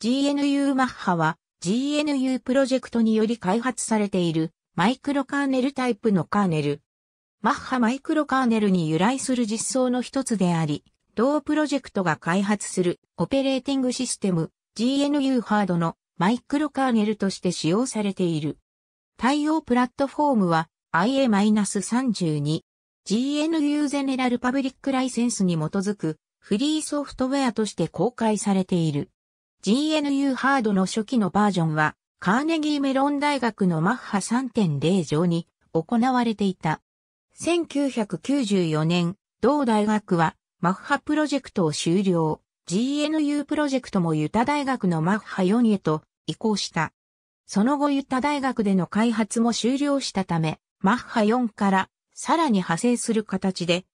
GNU マッハは GNU プロジェクトにより開発されているマイクロカーネルタイプのカーネル。マッハマイクロカーネルに由来する実装の一つであり、同プロジェクトが開発するオペレーティングシステム GNU ハードのマイクロカーネルとして使用されている。対応プラットフォームは IA-32。GNU ゼネラルパブリックライセンスに基づくフリーソフトウェアとして公開されている。GNU ハードの初期のバージョンは、カーネギーメロン大学のマッハ3.0上に行われていた。1994年、同大学はマッハプロジェクトを終了、GNU プロジェクトもユタ大学のマッハ4へと移行した。その後ユタ大学での開発も終了したため、マッハ4からさらに派生する形で